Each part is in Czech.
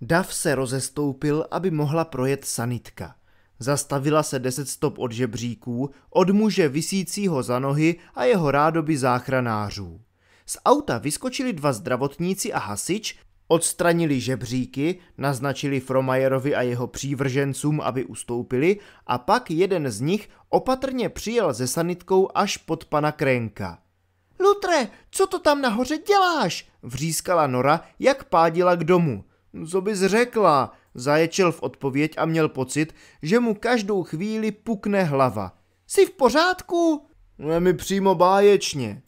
Dav se rozestoupil, aby mohla projet sanitka. Zastavila se deset stop od žebříků, od muže visícího za nohy a jeho rádoby záchranářů. Z auta vyskočili dva zdravotníci a hasič, odstranili žebříky, naznačili Fromajerovi a jeho přívržencům, aby ustoupili a pak jeden z nich opatrně přijel ze sanitkou až pod pana Krenka. Lutre, co to tam nahoře děláš? vřískala Nora, jak pádila k domu. Co bys řekla? Zaječel v odpověď a měl pocit, že mu každou chvíli pukne hlava. Jsi v pořádku? Ne no, mi přímo báječně.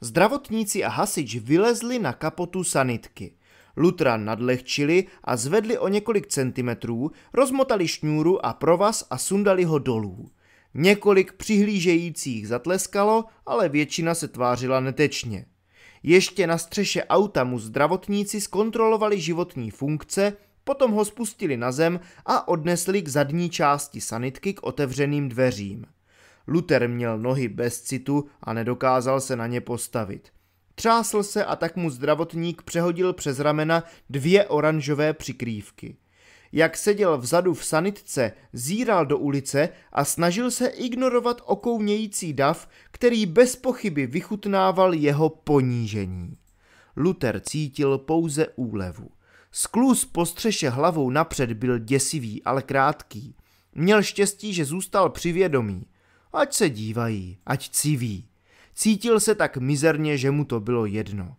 Zdravotníci a hasič vylezli na kapotu sanitky. Lutra nadlehčili a zvedli o několik centimetrů, rozmotali šňůru a provaz a sundali ho dolů. Několik přihlížejících zatleskalo, ale většina se tvářila netečně. Ještě na střeše auta mu zdravotníci zkontrolovali životní funkce, potom ho spustili na zem a odnesli k zadní části sanitky k otevřeným dveřím. Luther měl nohy bez citu a nedokázal se na ně postavit. Třásl se a tak mu zdravotník přehodil přes ramena dvě oranžové přikrývky. Jak seděl vzadu v sanitce, zíral do ulice a snažil se ignorovat okounějící dav, který bez pochyby vychutnával jeho ponížení. Luther cítil pouze úlevu. Skluz po střeše hlavou napřed byl děsivý, ale krátký. Měl štěstí, že zůstal při vědomí. Ať se dívají, ať civí. Cítil se tak mizerně, že mu to bylo jedno.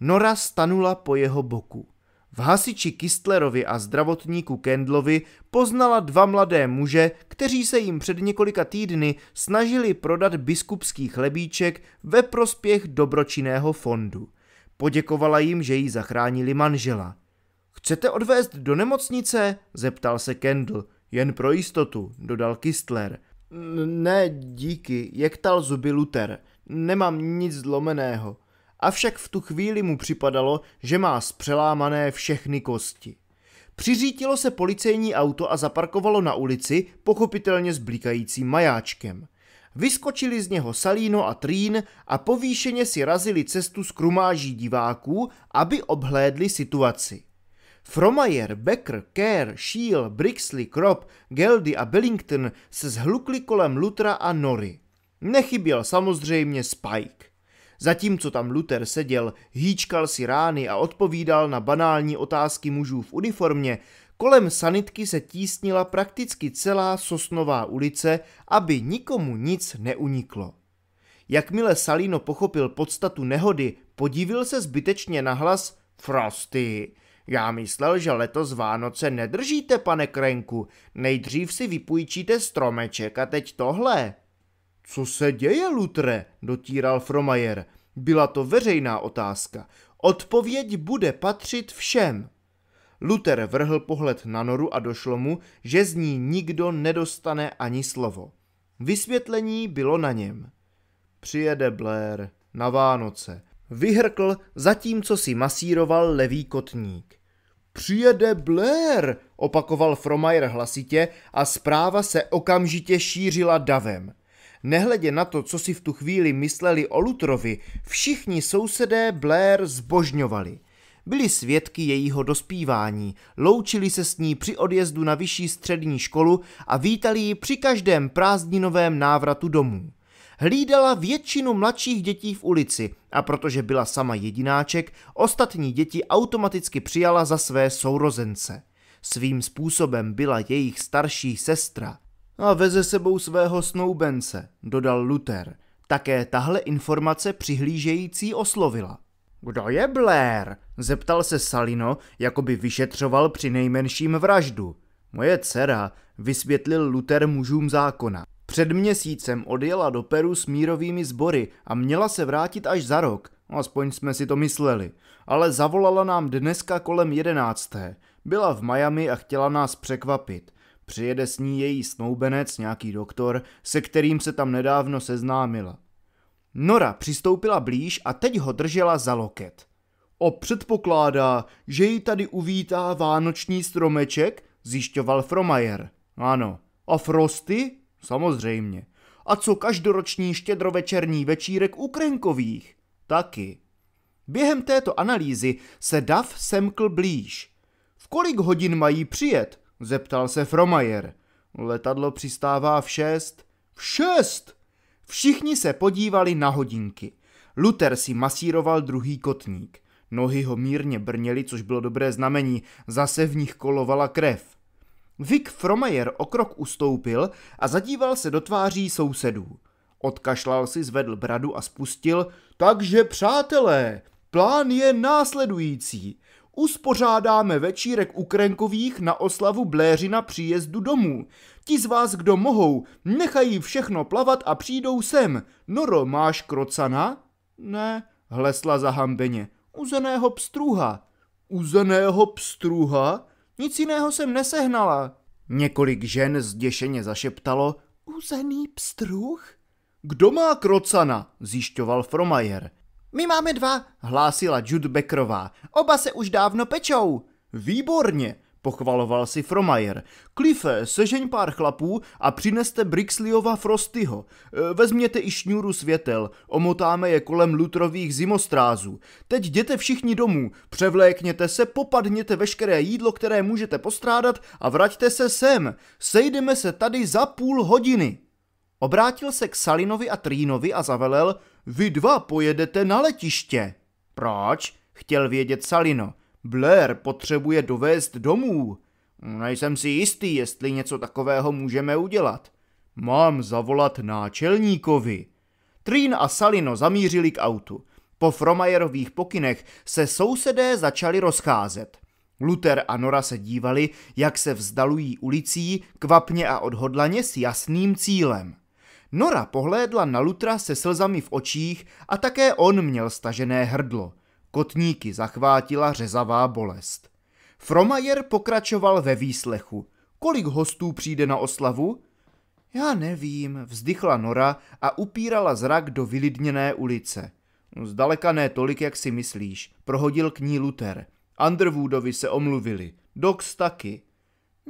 Nora stanula po jeho boku. V hasiči Kistlerovi a zdravotníku Kendlovi poznala dva mladé muže, kteří se jim před několika týdny snažili prodat biskupský chlebíček ve prospěch dobročinného fondu. Poděkovala jim, že jí zachránili manžela. Chcete odvést do nemocnice? zeptal se Kendl. Jen pro jistotu, dodal Kistler. Ne, díky, Jak tal zuby Luther. Nemám nic zlomeného avšak v tu chvíli mu připadalo, že má zpřelámané všechny kosti. Přiřítilo se policejní auto a zaparkovalo na ulici, pochopitelně s blikajícím majáčkem. Vyskočili z něho Salíno a Trín a povýšeně si razili cestu z krumáží diváků, aby obhlédli situaci. Fromajer, Becker, Kerr, Shiel, Brixley, Krop, Geldy a Bellington se zhlukli kolem Lutra a Nory. Nechyběl samozřejmě Spike. Zatímco tam Luther seděl, hýčkal si rány a odpovídal na banální otázky mužů v uniformě, kolem sanitky se tísnila prakticky celá Sosnová ulice, aby nikomu nic neuniklo. Jakmile Salino pochopil podstatu nehody, podívil se zbytečně na hlas Frosty. Já myslel, že letos Vánoce nedržíte, pane Krenku. Nejdřív si vypůjčíte stromeček a teď tohle. Co se děje, Lutre? dotíral Fromajer. Byla to veřejná otázka. Odpověď bude patřit všem. Luther vrhl pohled na noru a došlo mu, že z ní nikdo nedostane ani slovo. Vysvětlení bylo na něm. Přijede Blair na Vánoce. Vyhrkl, zatímco si masíroval levý kotník. Přijede Blair, opakoval Fromajer hlasitě a zpráva se okamžitě šířila davem. Nehledě na to, co si v tu chvíli mysleli o Lutrovi, všichni sousedé Blair zbožňovali. Byli svědky jejího dospívání, loučili se s ní při odjezdu na vyšší střední školu a vítali ji při každém prázdninovém návratu domů. Hlídala většinu mladších dětí v ulici a protože byla sama jedináček, ostatní děti automaticky přijala za své sourozence. Svým způsobem byla jejich starší sestra – No a veze sebou svého snoubence, dodal Luther. Také tahle informace přihlížející oslovila. Kdo je Blair? Zeptal se Salino, jako by vyšetřoval při nejmenším vraždu. Moje dcera, vysvětlil Luther mužům zákona. Před měsícem odjela do Peru s mírovými sbory a měla se vrátit až za rok, no, aspoň jsme si to mysleli. Ale zavolala nám dneska kolem jedenácté. Byla v Miami a chtěla nás překvapit. Přijede s ní její snoubenec, nějaký doktor, se kterým se tam nedávno seznámila. Nora přistoupila blíž a teď ho držela za loket. O předpokládá, že ji tady uvítá vánoční stromeček, zjišťoval Fromajer. Ano. A Frosty? Samozřejmě. A co každoroční štědrovečerní večírek u Krenkových? Taky. Během této analýzy se Dav semkl blíž. V kolik hodin mají přijet? Zeptal se Fromajer. Letadlo přistává v šest. V šest! Všichni se podívali na hodinky. Luther si masíroval druhý kotník. Nohy ho mírně brněly, což bylo dobré znamení. Zase v nich kolovala krev. Vic Fromajer o krok ustoupil a zadíval se do tváří sousedů. Odkašlal si, zvedl bradu a spustil, takže přátelé, plán je následující uspořádáme večírek u Krenkových na oslavu Bléřina příjezdu domů. Ti z vás, kdo mohou, nechají všechno plavat a přijdou sem. Noro, máš krocana? Ne, hlesla zahambeně. Uzeného pstruha. Uzeného pstruha? Nic jiného jsem nesehnala. Několik žen zděšeně zašeptalo. Uzený pstruh? Kdo má krocana? zjišťoval Fromajer. My máme dva, hlásila Jude Beckerová. Oba se už dávno pečou. Výborně, pochvaloval si Fromajer. Cliffe, sežeň pár chlapů a přineste Brixliova Frostyho. E, vezměte i šňůru světel, omotáme je kolem lutrových zimostrázů. Teď jděte všichni domů, převlékněte se, popadněte veškeré jídlo, které můžete postrádat a vraťte se sem. Sejdeme se tady za půl hodiny. Obrátil se k Salinovi a Trínovi a zavelel – vy dva pojedete na letiště. Proč? Chtěl vědět Salino. Blair potřebuje dovést domů. Nejsem si jistý, jestli něco takového můžeme udělat. Mám zavolat náčelníkovi. Trín a Salino zamířili k autu. Po Fromajerových pokynech se sousedé začali rozcházet. Luther a Nora se dívali, jak se vzdalují ulicí, kvapně a odhodlaně s jasným cílem. Nora pohlédla na Lutra se slzami v očích a také on měl stažené hrdlo. Kotníky zachvátila řezavá bolest. Fromajer pokračoval ve výslechu. Kolik hostů přijde na oslavu? Já nevím, vzdychla Nora a upírala zrak do vylidněné ulice. No, zdaleka ne tolik, jak si myslíš, prohodil k ní Luther. Underwoodovi se omluvili, Dox taky.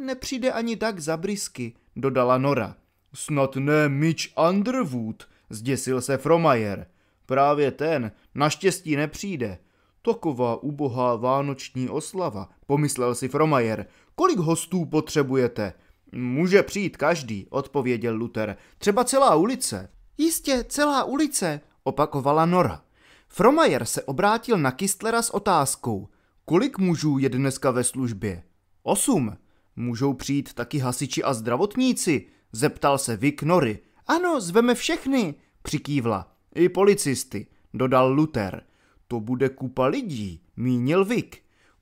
Nepřijde ani tak za brisky, dodala Nora. Snad ne Mitch Underwood, zděsil se Fromajer. Právě ten naštěstí nepřijde. Taková ubohá vánoční oslava, pomyslel si Fromajer. Kolik hostů potřebujete? Může přijít každý, odpověděl Luther. Třeba celá ulice. Jistě, celá ulice, opakovala Nora. Fromajer se obrátil na Kistlera s otázkou. Kolik mužů je dneska ve službě? Osm. Můžou přijít taky hasiči a zdravotníci. Zeptal se Vic Nory. Ano, zveme všechny, přikývla. I policisty, dodal Luther. To bude kupa lidí, mínil Vic.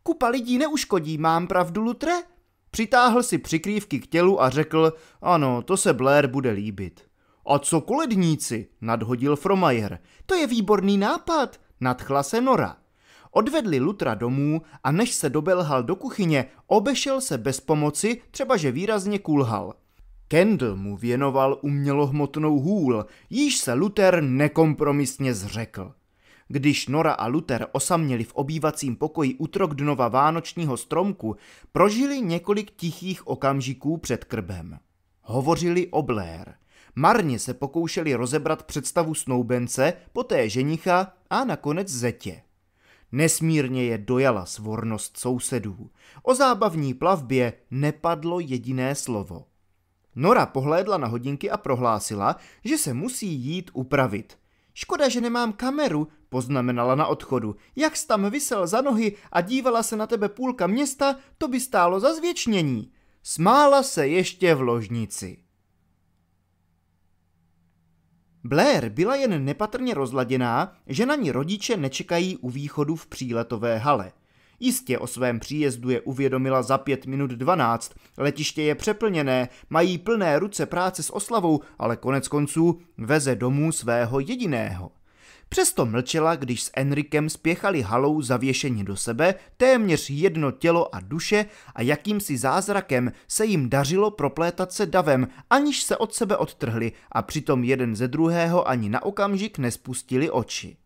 Kupa lidí neuškodí, mám pravdu, Lutre? Přitáhl si přikrývky k tělu a řekl, ano, to se Blair bude líbit. A co koledníci, nadhodil Fromajer. To je výborný nápad, nadchla se Nora. Odvedli Lutra domů a než se dobelhal do kuchyně, obešel se bez pomoci, třeba že výrazně kulhal. Kendall mu věnoval umělohmotnou hůl, již se Luther nekompromisně zřekl. Když Nora a Luther osaměli v obývacím pokoji u dnova vánočního stromku, prožili několik tichých okamžiků před krbem. Hovořili o Blair. Marně se pokoušeli rozebrat představu snoubence, poté ženicha a nakonec zetě. Nesmírně je dojala svornost sousedů. O zábavní plavbě nepadlo jediné slovo – Nora pohlédla na hodinky a prohlásila, že se musí jít upravit. Škoda, že nemám kameru, poznamenala na odchodu. Jak jsi tam vysel za nohy a dívala se na tebe půlka města, to by stálo za zvětšnění. Smála se ještě v ložnici. Blair byla jen nepatrně rozladěná, že na ní rodiče nečekají u východu v příletové hale – Jistě o svém příjezdu je uvědomila za pět minut dvanáct. Letiště je přeplněné, mají plné ruce práce s oslavou, ale konec konců veze domů svého jediného. Přesto mlčela, když s Enrikem spěchali halou zavěšeni do sebe, téměř jedno tělo a duše a jakýmsi zázrakem se jim dařilo proplétat se davem, aniž se od sebe odtrhli a přitom jeden ze druhého ani na okamžik nespustili oči.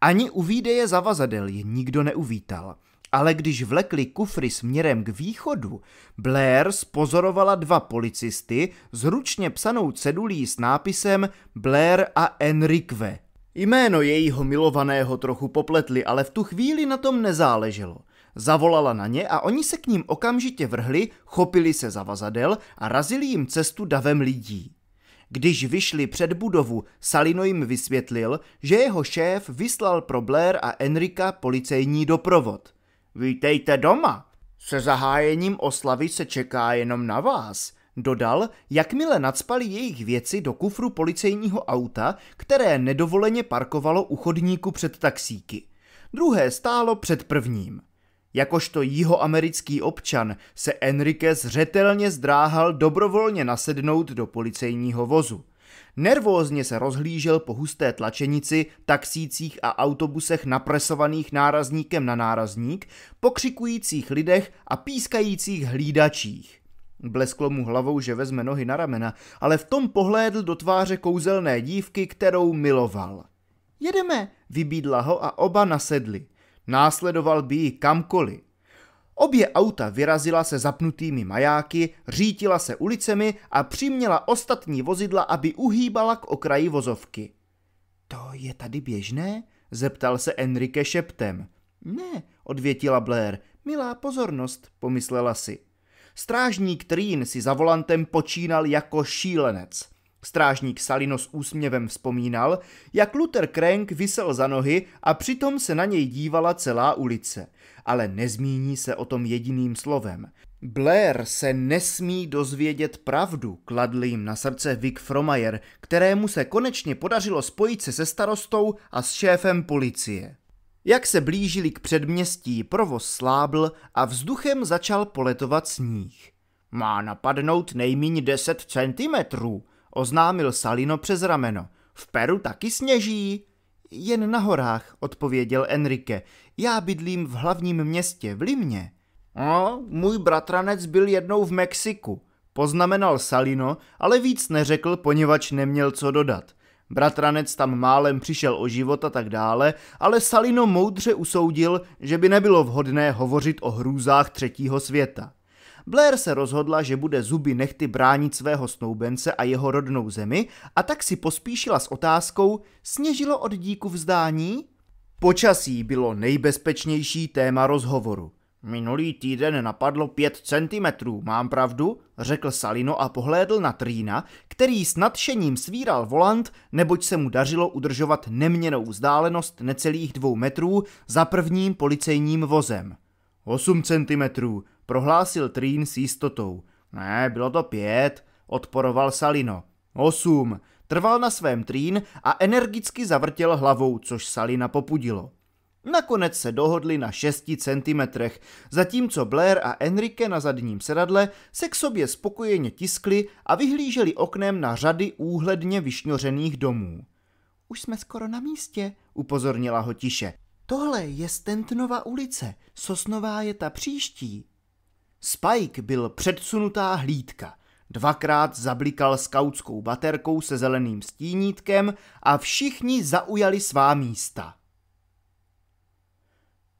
Ani u výdeje zavazadel je nikdo neuvítal ale když vlekli kufry směrem k východu, Blair spozorovala dva policisty s ručně psanou cedulí s nápisem Blair a Enrique. Jméno jejího milovaného trochu popletli, ale v tu chvíli na tom nezáleželo. Zavolala na ně a oni se k ním okamžitě vrhli, chopili se zavazadel a razili jim cestu davem lidí. Když vyšli před budovu, Salino jim vysvětlil, že jeho šéf vyslal pro Blair a Enrika policejní doprovod. Vítejte doma! Se zahájením oslavy se čeká jenom na vás, dodal, jakmile nadspali jejich věci do kufru policejního auta, které nedovoleně parkovalo u chodníku před taxíky. Druhé stálo před prvním. Jakožto jihoamerický občan se Enrique zřetelně zdráhal dobrovolně nasednout do policejního vozu. Nervózně se rozhlížel po husté tlačenici, taxících a autobusech napresovaných nárazníkem na nárazník, pokřikujících lidech a pískajících hlídačích. Blesklo mu hlavou, že vezme nohy na ramena, ale v tom pohlédl do tváře kouzelné dívky, kterou miloval. Jedeme, vybídla ho a oba nasedli. Následoval by ji kamkoliv. Obě auta vyrazila se zapnutými majáky, řítila se ulicemi a přiměla ostatní vozidla, aby uhýbala k okraji vozovky. To je tady běžné? zeptal se Enrique šeptem. Ne, odvětila Blair. Milá pozornost, pomyslela si. Strážník Trín si za volantem počínal jako šílenec. Strážník Salino s úsměvem vzpomínal, jak Luther Crank vysel za nohy a přitom se na něj dívala celá ulice – ale nezmíní se o tom jediným slovem. Blair se nesmí dozvědět pravdu, kladl jim na srdce Vic Fromayer, kterému se konečně podařilo spojit se se starostou a s šéfem policie. Jak se blížili k předměstí, provoz slábl a vzduchem začal poletovat sníh. Má napadnout nejméně 10 centimetrů, oznámil Salino přes rameno. V Peru taky sněží. Jen na horách, odpověděl Enrique. Já bydlím v hlavním městě, v Limně. No, můj bratranec byl jednou v Mexiku, poznamenal Salino, ale víc neřekl, poněvadž neměl co dodat. Bratranec tam málem přišel o život a tak dále, ale Salino moudře usoudil, že by nebylo vhodné hovořit o hrůzách třetího světa. Blair se rozhodla, že bude zuby nechty bránit svého snoubence a jeho rodnou zemi a tak si pospíšila s otázkou, sněžilo od díku vzdání? Počasí bylo nejbezpečnější téma rozhovoru. Minulý týden napadlo pět centimetrů, mám pravdu, řekl Salino a pohlédl na Trína, který s nadšením svíral volant, neboť se mu dařilo udržovat neměnou vzdálenost necelých dvou metrů za prvním policejním vozem. Osm centimetrů, prohlásil Trín s jistotou. Ne, bylo to pět, odporoval Salino. Osm. Trval na svém Trín a energicky zavrtěl hlavou, což Salina popudilo. Nakonec se dohodli na 6 centimetrech, zatímco Blair a Enrique na zadním sedadle se k sobě spokojeně tiskli a vyhlíželi oknem na řady úhledně vyšňořených domů. Už jsme skoro na místě, upozornila ho tiše. Tohle je Stentnova ulice, Sosnová je ta příští. Spike byl předsunutá hlídka. Dvakrát zablikal skautskou baterkou se zeleným stínítkem a všichni zaujali svá místa.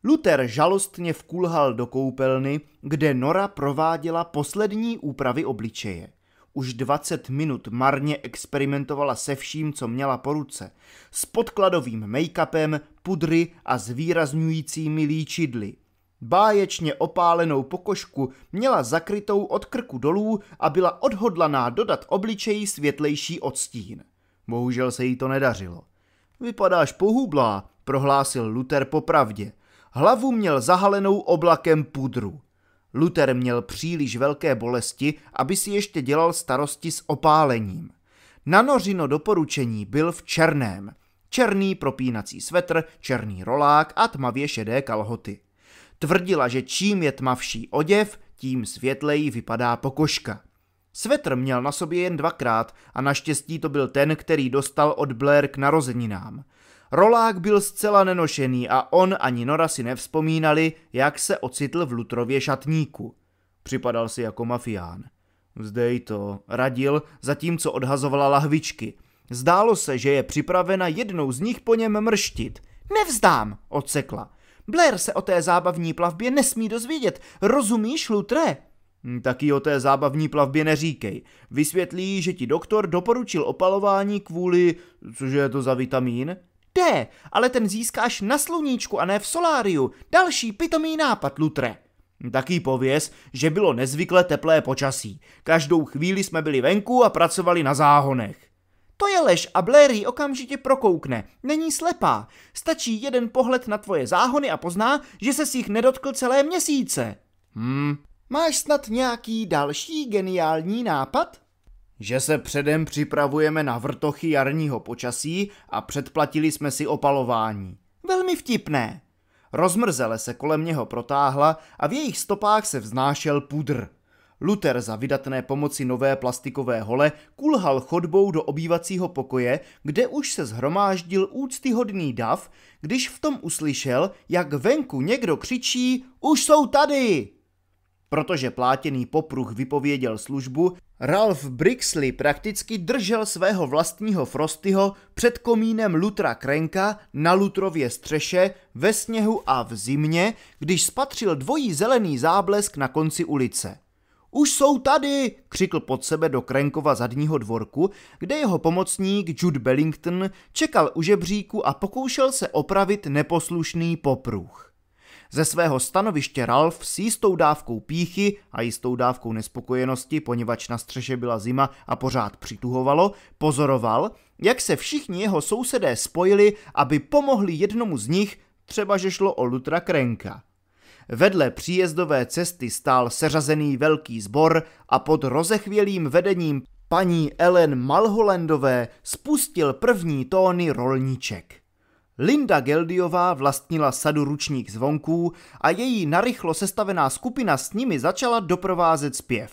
Luther žalostně vkulhal do koupelny, kde Nora prováděla poslední úpravy obličeje. Už 20 minut marně experimentovala se vším, co měla po ruce. S podkladovým make-upem, pudry a zvýrazňujícími líčidly – Báječně opálenou pokožku měla zakrytou od krku dolů a byla odhodlaná dodat obličeji světlejší odstín. Bohužel se jí to nedařilo. Vypadáš pohublá, prohlásil Luther popravdě. Hlavu měl zahalenou oblakem pudru. Luther měl příliš velké bolesti, aby si ještě dělal starosti s opálením. Nanořino doporučení byl v černém. Černý propínací svetr, černý rolák a tmavě šedé kalhoty. Tvrdila, že čím je tmavší oděv, tím světleji vypadá pokožka. Svetr měl na sobě jen dvakrát a naštěstí to byl ten, který dostal od Blair k narozeninám. Rolák byl zcela nenošený a on ani Nora si nevzpomínali, jak se ocitl v Lutrově šatníku. Připadal si jako mafián. Zdej to, radil, zatímco odhazovala lahvičky. Zdálo se, že je připravena jednou z nich po něm mrštit. Nevzdám, odsekla. Blair se o té zábavní plavbě nesmí dozvědět, rozumíš, Lutre? Hm, taky o té zábavní plavbě neříkej. Vysvětlí, že ti doktor doporučil opalování kvůli... cože je to za vitamín? D, ale ten získáš na sluníčku a ne v soláriu. Další pitomý nápad, Lutre. Hm, Taký pověz, že bylo nezvykle teplé počasí. Každou chvíli jsme byli venku a pracovali na záhonech. To je lež a Blair ji okamžitě prokoukne. Není slepá. Stačí jeden pohled na tvoje záhony a pozná, že se si jich nedotkl celé měsíce. Hmm. Máš snad nějaký další geniální nápad? Že se předem připravujeme na vrtochy jarního počasí a předplatili jsme si opalování. Velmi vtipné. Rozmrzele se kolem něho protáhla a v jejich stopách se vznášel pudr. Luther za vydatné pomoci nové plastikové hole kulhal chodbou do obývacího pokoje, kde už se zhromáždil úctyhodný dav, když v tom uslyšel, jak venku někdo křičí Už jsou tady! Protože plátěný popruh vypověděl službu, Ralph Brixley prakticky držel svého vlastního Frostyho před komínem Lutra Krenka na Lutrově střeše ve sněhu a v zimě, když spatřil dvojí zelený záblesk na konci ulice. Už jsou tady, křikl pod sebe do Krenkova zadního dvorku, kde jeho pomocník Jude Bellington čekal u žebříku a pokoušel se opravit neposlušný popruh. Ze svého stanoviště Ralf s jistou dávkou píchy a jistou dávkou nespokojenosti, poněvadž na střeše byla zima a pořád přituhovalo, pozoroval, jak se všichni jeho sousedé spojili, aby pomohli jednomu z nich, třeba že šlo o Lutra Krenka. Vedle příjezdové cesty stál seřazený velký sbor a pod rozechvělým vedením paní Ellen Malholendové spustil první tóny rolníček. Linda Geldiová vlastnila sadu ručních zvonků a její narychlo sestavená skupina s nimi začala doprovázet zpěv.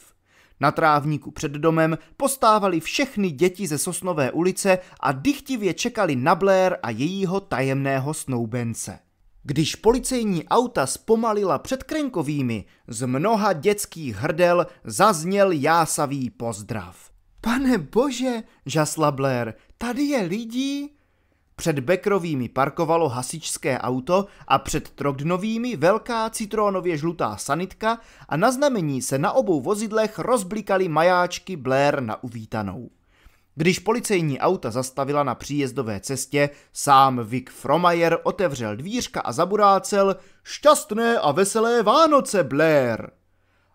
Na trávníku před domem postávali všechny děti ze Sosnové ulice a dychtivě čekali na Blair a jejího tajemného snoubence. Když policejní auta zpomalila před Krenkovými, z mnoha dětských hrdel zazněl jásavý pozdrav. Pane bože, žasla Blair, tady je lidí? Před Bekrovými parkovalo hasičské auto a před Trogdnovými velká citrónově žlutá sanitka a na znamení se na obou vozidlech rozblikaly majáčky Blair na uvítanou. Když policejní auta zastavila na příjezdové cestě, sám Vic Fromayer otevřel dvířka a zaburácel Šťastné a veselé Vánoce, Blair!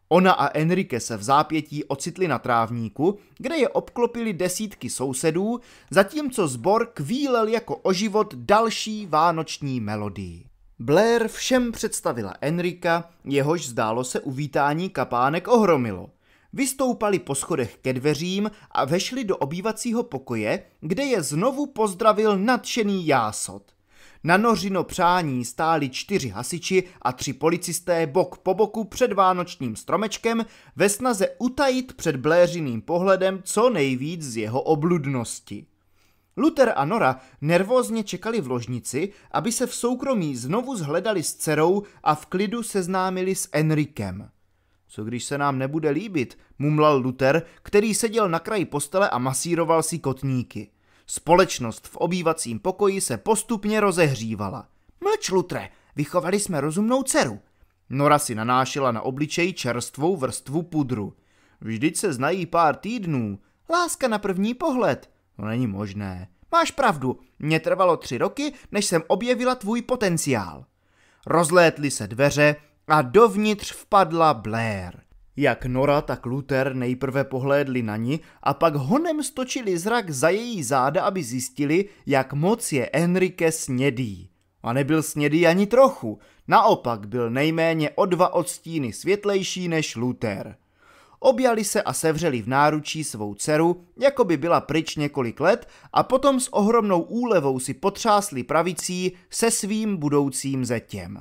Ona a Enrique se v zápětí ocitli na trávníku, kde je obklopili desítky sousedů, zatímco zbor kvílel jako o život další vánoční melodii. Blair všem představila Enrika, jehož zdálo se uvítání kapánek ohromilo – Vystoupali po schodech ke dveřím a vešli do obývacího pokoje, kde je znovu pozdravil nadšený jásot. Na nořino přání stáli čtyři hasiči a tři policisté bok po boku před vánočním stromečkem ve snaze utajit před bléřiným pohledem co nejvíc z jeho obludnosti. Luther a Nora nervózně čekali v ložnici, aby se v soukromí znovu zhledali s dcerou a v klidu seznámili s Enrikem. Co když se nám nebude líbit, mumlal Luther, který seděl na kraji postele a masíroval si kotníky. Společnost v obývacím pokoji se postupně rozehřívala. Mlč, Lutre, vychovali jsme rozumnou dceru. Nora si nanášela na obličej čerstvou vrstvu pudru. Vždyť se znají pár týdnů. Láska na první pohled. No není možné. Máš pravdu, mě trvalo tři roky, než jsem objevila tvůj potenciál. Rozlétly se dveře, a dovnitř vpadla Blair. Jak Nora, tak Luther nejprve pohlédli na ni a pak honem stočili zrak za její záda, aby zjistili, jak moc je Enrique snědý. A nebyl snědý ani trochu, naopak byl nejméně o dva odstíny světlejší než Luther. Objali se a sevřeli v náručí svou dceru, jako by byla pryč několik let a potom s ohromnou úlevou si potřásli pravicí se svým budoucím zetěm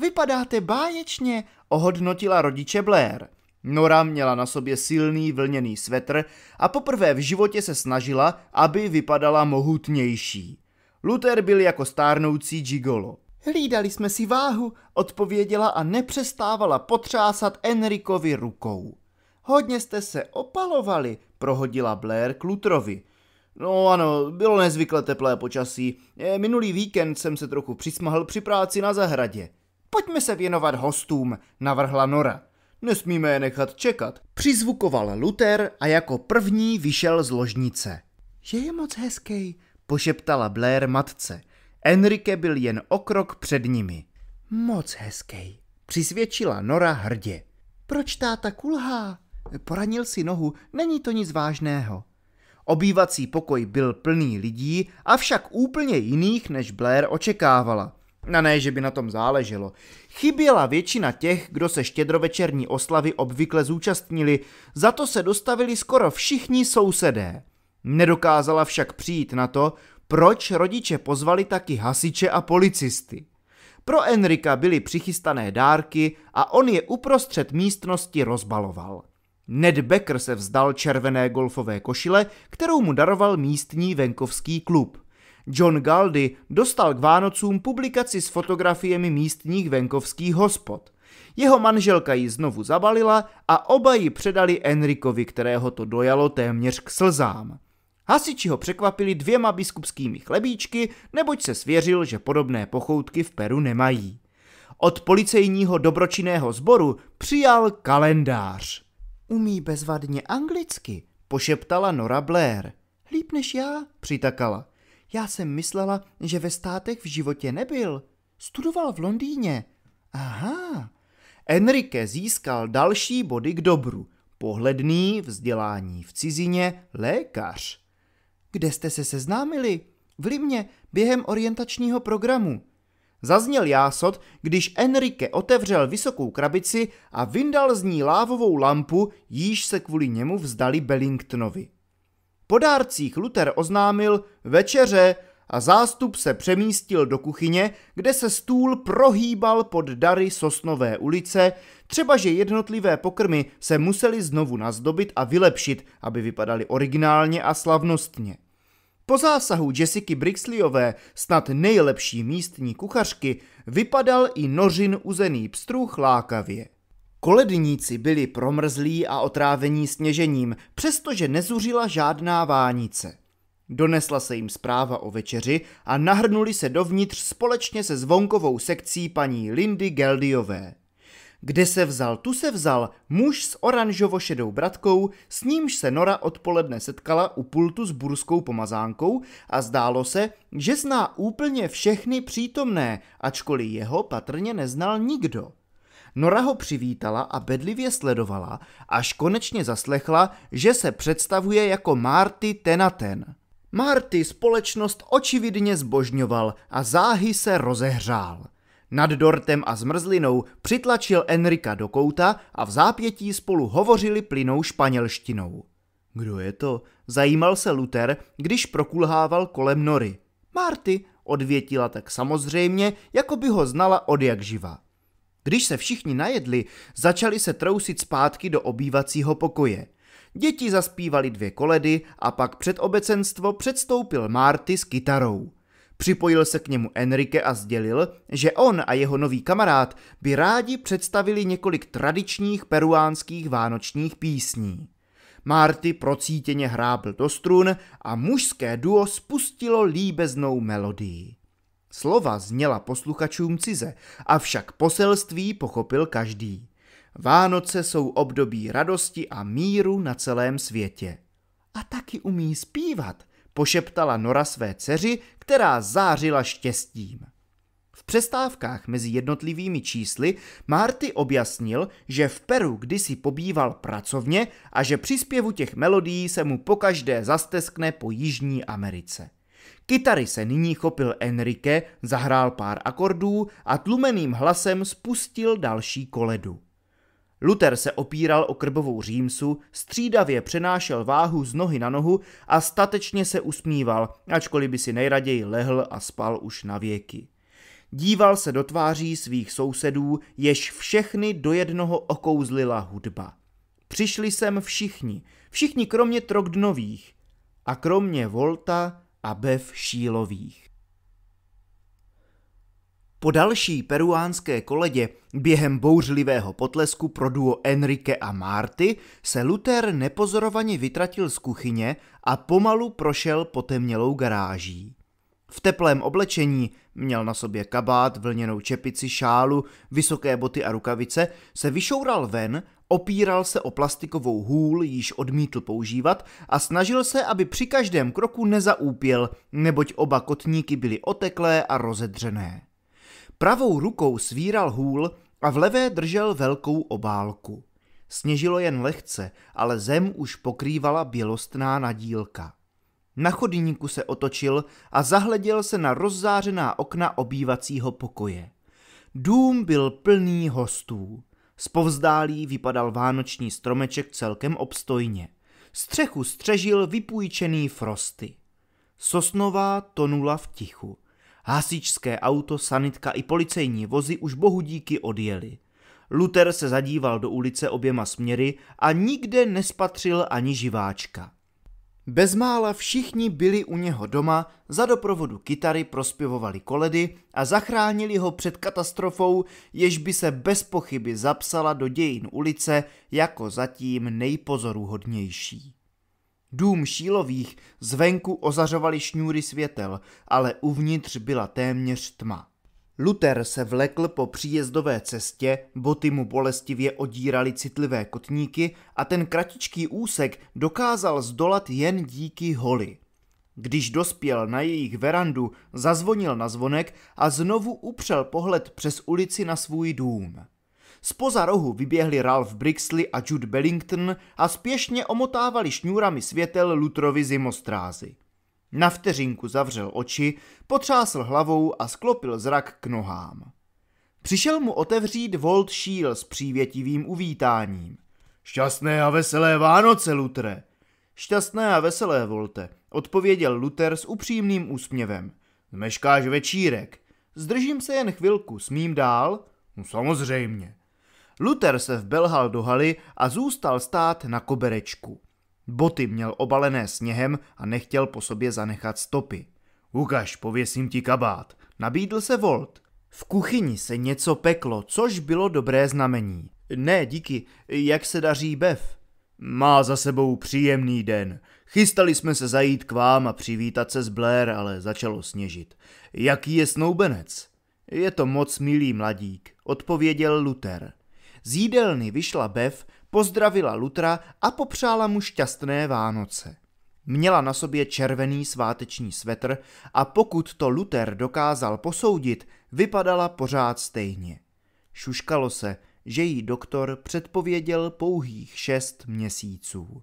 vypadáte báječně, ohodnotila rodiče Blair. Nora měla na sobě silný vlněný svetr a poprvé v životě se snažila, aby vypadala mohutnější. Luther byl jako stárnoucí gigolo. Hlídali jsme si váhu, odpověděla a nepřestávala potřásat Enrikovi rukou. Hodně jste se opalovali, prohodila Blair k Lutrovi. No ano, bylo nezvykle teplé počasí. Eh, minulý víkend jsem se trochu přismahl při práci na zahradě. Pojďme se věnovat hostům, navrhla Nora. Nesmíme je nechat čekat. Přizvukoval Luther a jako první vyšel z ložnice. Že je moc hezký, pošeptala Blair matce. Enrique byl jen o krok před nimi. Moc hezký, přisvědčila Nora hrdě. Proč táta kulhá? Poranil si nohu, není to nic vážného. Obývací pokoj byl plný lidí, avšak úplně jiných, než Blair očekávala. A no ne, že by na tom záleželo. Chyběla většina těch, kdo se štědrovečerní oslavy obvykle zúčastnili, za to se dostavili skoro všichni sousedé. Nedokázala však přijít na to, proč rodiče pozvali taky hasiče a policisty. Pro Enrika byly přichystané dárky a on je uprostřed místnosti rozbaloval. Ned Becker se vzdal červené golfové košile, kterou mu daroval místní venkovský klub. John Galdi dostal k Vánocům publikaci s fotografiemi místních venkovských hospod. Jeho manželka ji znovu zabalila a oba ji předali Enrikovi, kterého to dojalo téměř k slzám. Hasiči ho překvapili dvěma biskupskými chlebíčky, neboť se svěřil, že podobné pochoutky v Peru nemají. Od policejního dobročinného sboru přijal kalendář. Umí bezvadně anglicky, pošeptala Nora Blair. Líp než já, přitakala. Já jsem myslela, že ve státech v životě nebyl. Studoval v Londýně. Aha. Enrique získal další body k dobru. Pohledný, vzdělání v cizině, lékař. Kde jste se seznámili? V Limě, během orientačního programu. Zazněl jásot, když Enrique otevřel vysokou krabici a vyndal z ní lávovou lampu, již se kvůli němu vzdali Bellingtonovi. Po dárcích Luther oznámil večeře a zástup se přemístil do kuchyně, kde se stůl prohýbal pod dary Sosnové ulice, třeba že jednotlivé pokrmy se museli znovu nazdobit a vylepšit, aby vypadaly originálně a slavnostně. Po zásahu Jessica Brixleyové, snad nejlepší místní kuchařky, vypadal i nořin uzený pstruh lákavě. Koledníci byli promrzlí a otrávení sněžením, přestože nezuřila žádná vánice. Donesla se jim zpráva o večeři a nahrnuli se dovnitř společně se zvonkovou sekcí paní Lindy Geldiové. Kde se vzal, tu se vzal muž s oranžovo-šedou bratkou, s nímž se Nora odpoledne setkala u pultu s burskou pomazánkou a zdálo se, že zná úplně všechny přítomné, ačkoliv jeho patrně neznal nikdo. Nora ho přivítala a bedlivě sledovala, až konečně zaslechla, že se představuje jako Marty Tenaten. Marty společnost očividně zbožňoval a záhy se rozehřál. Nad dortem a zmrzlinou přitlačil Enrika do kouta a v zápětí spolu hovořili plynou španělštinou. Kdo je to? Zajímal se Luther, když prokulhával kolem Nory. Marty, odvětila tak samozřejmě, jako by ho znala od jak živa. Když se všichni najedli, začali se trousit zpátky do obývacího pokoje. Děti zaspívali dvě koledy a pak před obecenstvo předstoupil Marty s kytarou. Připojil se k němu Enrique a sdělil, že on a jeho nový kamarád by rádi představili několik tradičních peruánských vánočních písní. Marty procítěně hrábl do strun a mužské duo spustilo líbeznou melodii. Slova zněla posluchačům cize, avšak poselství pochopil každý. Vánoce jsou období radosti a míru na celém světě. A taky umí zpívat, pošeptala Nora své dceři, která zářila štěstím. V přestávkách mezi jednotlivými čísly Marty objasnil, že v Peru kdysi pobýval pracovně a že při zpěvu těch melodií se mu pokaždé zasteskne po Jižní Americe. Kytary se nyní chopil Enrique, zahrál pár akordů a tlumeným hlasem spustil další koledu. Luther se opíral o krbovou římsu, střídavě přenášel váhu z nohy na nohu a statečně se usmíval, ačkoliv by si nejraději lehl a spal už na věky. Díval se do tváří svých sousedů, jež všechny do jednoho okouzlila hudba. Přišli sem všichni, všichni kromě trokdnových A kromě Volta a Bev Šílových. Po další peruánské koledě během bouřlivého potlesku pro duo Enrique a Marty se Luther nepozorovaně vytratil z kuchyně a pomalu prošel potemnělou garáží. V teplém oblečení měl na sobě kabát, vlněnou čepici, šálu, vysoké boty a rukavice, se vyšoural ven Opíral se o plastikovou hůl, již odmítl používat a snažil se, aby při každém kroku nezaúpěl, neboť oba kotníky byly oteklé a rozedřené. Pravou rukou svíral hůl a v levé držel velkou obálku. Sněžilo jen lehce, ale zem už pokrývala bělostná nadílka. Na chodníku se otočil a zahleděl se na rozzářená okna obývacího pokoje. Dům byl plný hostů. Spovzdálí vypadal vánoční stromeček celkem obstojně. Střechu střežil vypůjčený frosty. Sosnová tonula v tichu. Hasičské auto, sanitka i policejní vozy už bohu díky odjeli. Luther se zadíval do ulice oběma směry a nikde nespatřil ani živáčka. Bezmála všichni byli u něho doma, za doprovodu kytary prospěvovali koledy a zachránili ho před katastrofou, jež by se bez pochyby zapsala do dějin ulice jako zatím nejpozoruhodnější. Dům Šílových zvenku ozařovali šňůry světel, ale uvnitř byla téměř tma. Luther se vlekl po příjezdové cestě, boty mu bolestivě odíraly citlivé kotníky a ten kratičký úsek dokázal zdolat jen díky holi. Když dospěl na jejich verandu, zazvonil na zvonek a znovu upřel pohled přes ulici na svůj dům. Spoza rohu vyběhli Ralph Brixley a Jude Bellington a spěšně omotávali šňůrami světel Lutrovi zimostrázy. Na vteřinku zavřel oči, potřásl hlavou a sklopil zrak k nohám. Přišel mu otevřít Volt Shield s přívětivým uvítáním. Šťastné a veselé Vánoce, Lutre! Šťastné a veselé, Volte, odpověděl Luther s upřímným úsměvem. Zmeškáš večírek. Zdržím se jen chvilku, smím dál? No, samozřejmě. Luther se vbelhal do haly a zůstal stát na koberečku. Boty měl obalené sněhem a nechtěl po sobě zanechat stopy. Ukaž, pověsím ti kabát, nabídl se Volt. V kuchyni se něco peklo, což bylo dobré znamení. Ne, díky, jak se daří Bev? Má za sebou příjemný den. Chystali jsme se zajít k vám a přivítat se s Blair, ale začalo sněžit. Jaký je snoubenec? Je to moc milý mladík, odpověděl Luther. Z jídelny vyšla Bev pozdravila Lutra a popřála mu šťastné Vánoce. Měla na sobě červený sváteční svetr a pokud to Luther dokázal posoudit, vypadala pořád stejně. Šuškalo se, že jí doktor předpověděl pouhých šest měsíců.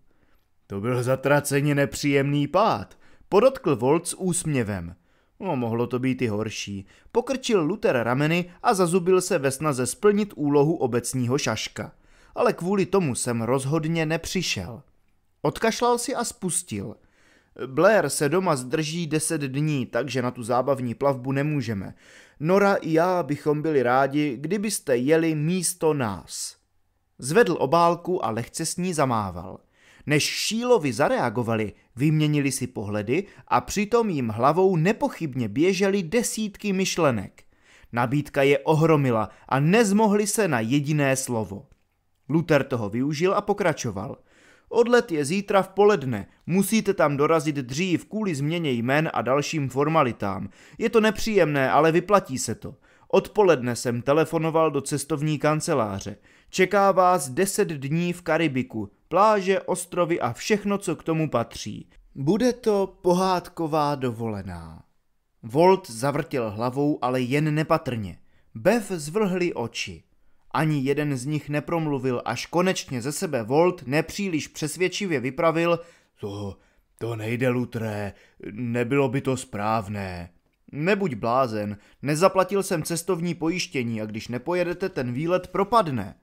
To byl zatraceně nepříjemný pád, podotkl Volt s úsměvem. No, mohlo to být i horší. Pokrčil Luther rameny a zazubil se ve snaze splnit úlohu obecního šaška ale kvůli tomu jsem rozhodně nepřišel. Odkašlal si a spustil. Blair se doma zdrží deset dní, takže na tu zábavní plavbu nemůžeme. Nora i já bychom byli rádi, kdybyste jeli místo nás. Zvedl obálku a lehce s ní zamával. Než Šílovi zareagovali, vyměnili si pohledy a přitom jim hlavou nepochybně běžely desítky myšlenek. Nabídka je ohromila a nezmohli se na jediné slovo. Luther toho využil a pokračoval. Odlet je zítra v poledne, musíte tam dorazit dřív kvůli změně jmen a dalším formalitám. Je to nepříjemné, ale vyplatí se to. Odpoledne jsem telefonoval do cestovní kanceláře. Čeká vás 10 dní v Karibiku, pláže, ostrovy a všechno, co k tomu patří. Bude to pohádková dovolená. Volt zavrtil hlavou, ale jen nepatrně. Bev zvrhli oči. Ani jeden z nich nepromluvil, až konečně ze sebe Volt nepříliš přesvědčivě vypravil To, to nejde, Lutré, nebylo by to správné. Nebuď blázen, nezaplatil jsem cestovní pojištění a když nepojedete, ten výlet propadne.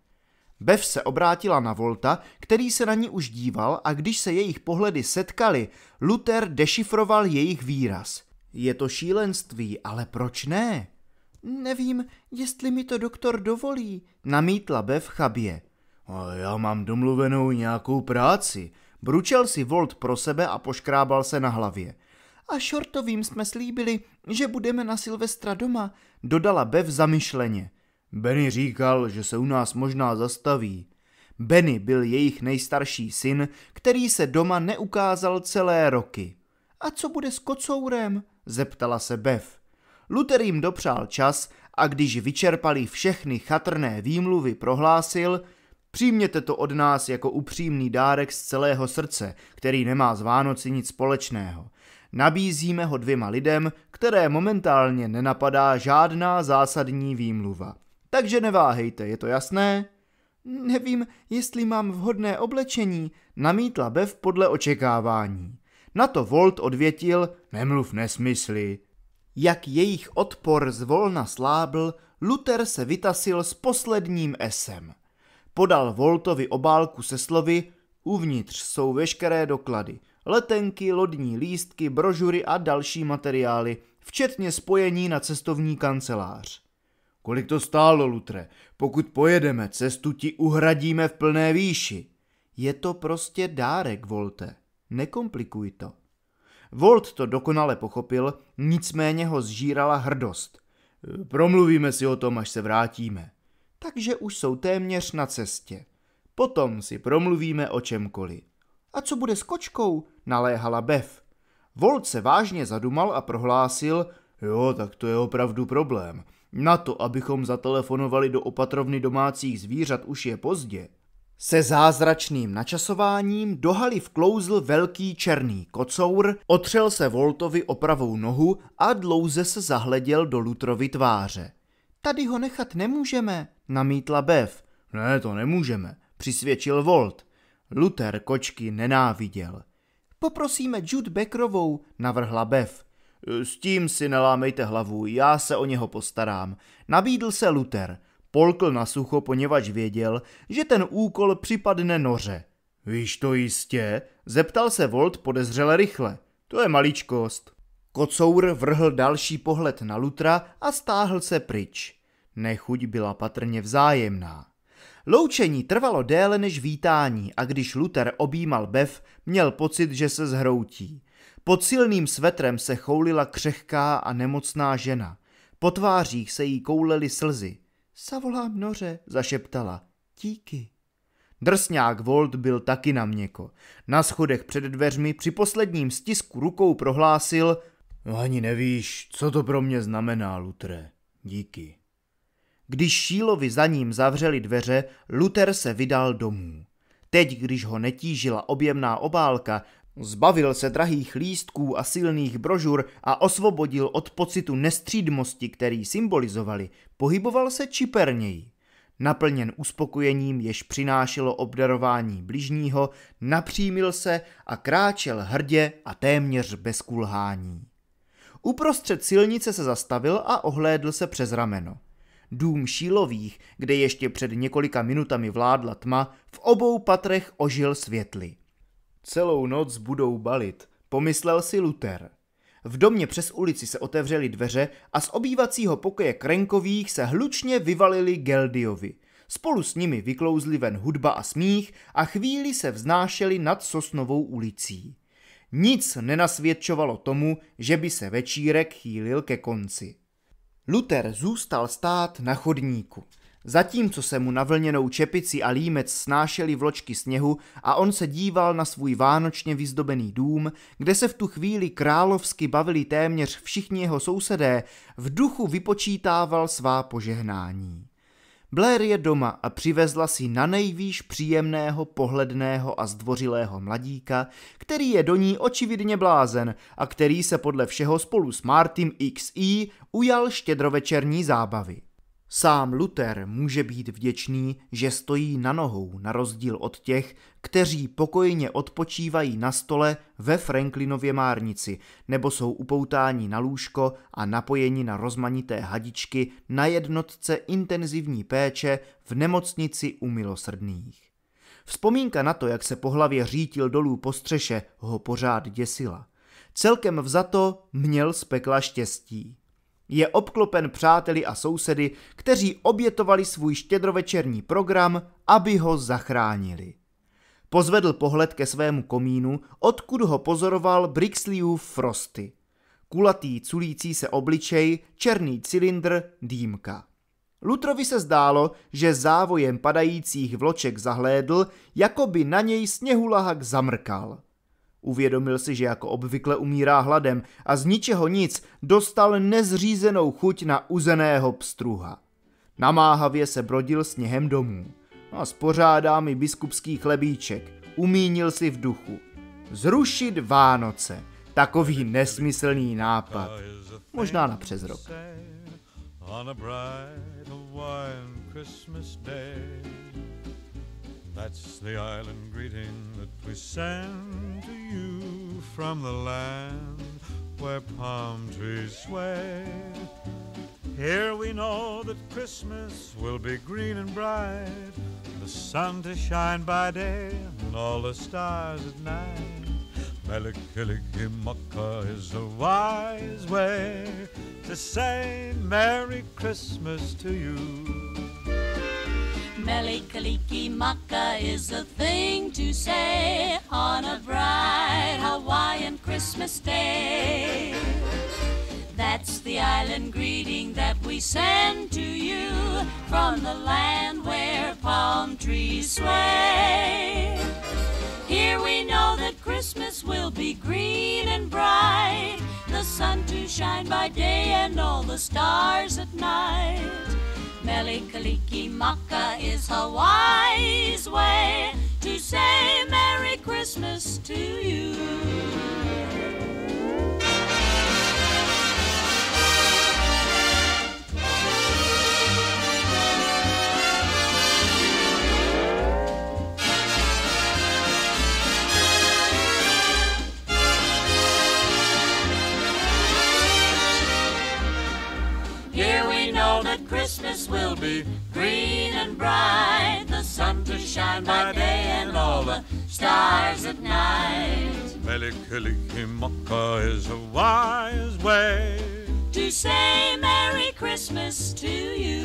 Bev se obrátila na Volta, který se na ní už díval a když se jejich pohledy setkali, Luther dešifroval jejich výraz. Je to šílenství, ale proč ne? Nevím, jestli mi to doktor dovolí, namítla Bev chabě. A já mám domluvenou nějakou práci. Bručel si Volt pro sebe a poškrábal se na hlavě. A Shortovým jsme slíbili, že budeme na Silvestra doma, dodala Bev zamyšleně. Benny říkal, že se u nás možná zastaví. Benny byl jejich nejstarší syn, který se doma neukázal celé roky. A co bude s kocourem? zeptala se Bev. Luther jim dopřál čas a když vyčerpali všechny chatrné výmluvy, prohlásil, přijměte to od nás jako upřímný dárek z celého srdce, který nemá z Vánoci nic společného. Nabízíme ho dvěma lidem, které momentálně nenapadá žádná zásadní výmluva. Takže neváhejte, je to jasné? Nevím, jestli mám vhodné oblečení, namítla Bev podle očekávání. Na to Volt odvětil, nemluv nesmysly, jak jejich odpor zvolna slábl, Luther se vytasil s posledním esem. Podal Voltovi obálku se slovy Uvnitř jsou veškeré doklady, letenky, lodní lístky, brožury a další materiály, včetně spojení na cestovní kancelář. Kolik to stálo, Lutre? Pokud pojedeme, cestu ti uhradíme v plné výši. Je to prostě dárek, Volte. Nekomplikuj to. Volt to dokonale pochopil, nicméně ho zžírala hrdost. Promluvíme si o tom, až se vrátíme. Takže už jsou téměř na cestě. Potom si promluvíme o čemkoliv. A co bude s kočkou? naléhala Bev. Volt se vážně zadumal a prohlásil, jo, tak to je opravdu problém. Na to, abychom zatelefonovali do opatrovny domácích zvířat, už je pozdě. Se zázračným načasováním do haly vklouzl velký černý kocour, otřel se Voltovi o pravou nohu a dlouze se zahleděl do Lutrovy tváře. Tady ho nechat nemůžeme, namítla Bev. Ne, to nemůžeme, přisvědčil Volt. Luther kočky nenáviděl. Poprosíme Jude Beckrovou, navrhla Bev. S tím si nelámejte hlavu, já se o něho postarám. Nabídl se Luther polkl na sucho, poněvadž věděl, že ten úkol připadne noře. Víš to jistě? Zeptal se Volt podezřele rychle. To je maličkost. Kocour vrhl další pohled na Lutra a stáhl se pryč. Nechuť byla patrně vzájemná. Loučení trvalo déle než vítání a když Luther objímal Bev, měl pocit, že se zhroutí. Pod silným svetrem se choulila křehká a nemocná žena. Po tvářích se jí koulely slzy. Zavolám noře, zašeptala. Díky. Drsňák Volt byl taky na měko. Na schodech před dveřmi při posledním stisku rukou prohlásil no Ani nevíš, co to pro mě znamená, Lutre. Díky. Když Šílovi za ním zavřeli dveře, Luther se vydal domů. Teď, když ho netížila objemná obálka, Zbavil se drahých lístků a silných brožur a osvobodil od pocitu nestřídmosti, který symbolizovali, pohyboval se čiperněji. Naplněn uspokojením, jež přinášelo obdarování bližního, napřímil se a kráčel hrdě a téměř bez kulhání. Uprostřed silnice se zastavil a ohlédl se přes rameno. Dům Šílových, kde ještě před několika minutami vládla tma, v obou patrech ožil světly. Celou noc budou balit, pomyslel si Luther. V domě přes ulici se otevřely dveře a z obývacího pokoje Krenkových se hlučně vyvalili Geldiovi. Spolu s nimi vyklouzli ven hudba a smích a chvíli se vznášeli nad Sosnovou ulicí. Nic nenasvědčovalo tomu, že by se večírek chýlil ke konci. Luther zůstal stát na chodníku. Zatímco se mu navlněnou čepici a límec snášeli vločky sněhu a on se díval na svůj vánočně vyzdobený dům, kde se v tu chvíli královsky bavili téměř všichni jeho sousedé, v duchu vypočítával svá požehnání. Blair je doma a přivezla si na nejvýš příjemného, pohledného a zdvořilého mladíka, který je do ní očividně blázen a který se podle všeho spolu s Martym XI ujal štědrovečerní zábavy. Sám Luther může být vděčný, že stojí na nohou na rozdíl od těch, kteří pokojně odpočívají na stole ve Franklinově márnici nebo jsou upoutáni na lůžko a napojeni na rozmanité hadičky na jednotce intenzivní péče v nemocnici u milosrdných. Vzpomínka na to, jak se po hlavě řítil dolů po střeše, ho pořád děsila. Celkem vzato měl z pekla štěstí. Je obklopen přáteli a sousedy, kteří obětovali svůj štědrovečerní program, aby ho zachránili. Pozvedl pohled ke svému komínu, odkud ho pozoroval Brixliu frosty. Kulatý, culící se obličej, černý cylindr, dýmka. Lutrovi se zdálo, že závojem padajících vloček zahlédl, jako by na něj sněhulahak zamrkal. Uvědomil si, že jako obvykle umírá hladem a z ničeho nic dostal nezřízenou chuť na uzeného pstruha. Namáhavě se brodil sněhem domů. No a spořádá mi biskupský chlebíček. Umínil si v duchu. Zrušit Vánoce. Takový nesmyslný nápad. Možná na přes rok. On a bright Christmas day. That's the island greeting that we send to you from the land where palm trees sway. Here we know that Christmas will be green and bright, the sun to shine by day and all the stars at night. Melikilikimaka is a wise way to say Merry Christmas to you. Melikaliki maka is a thing to say on a bright Hawaiian Christmas day. That's the island greeting that we send to you from the land where palm trees sway. Here we know that Christmas will be green and bright, the sun to shine by day and all the stars at night. Melikalikimaka Maka is Hawaii's way to say Merry Christmas to you. Christmas will be green and bright, the sun to shine by day and all the stars at night. Melikilikimaka is a wise way to say Merry Christmas to you.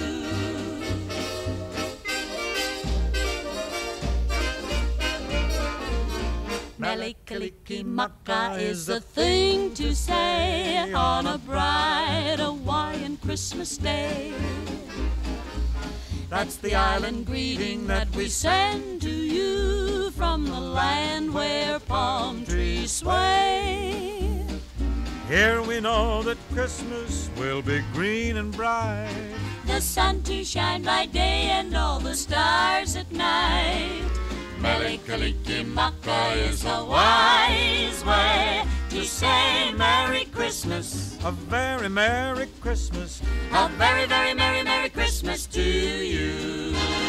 Kaliki maka is the thing to say on a bright Hawaiian Christmas day. That's the island greeting that we send to you from the land where palm trees sway. Here we know that Christmas will be green and bright. The sun to shine by day and all the stars at night. Melikilikimaka is a wise way to say Merry Christmas. A very Merry Christmas. A very, very Merry, Merry Christmas to you.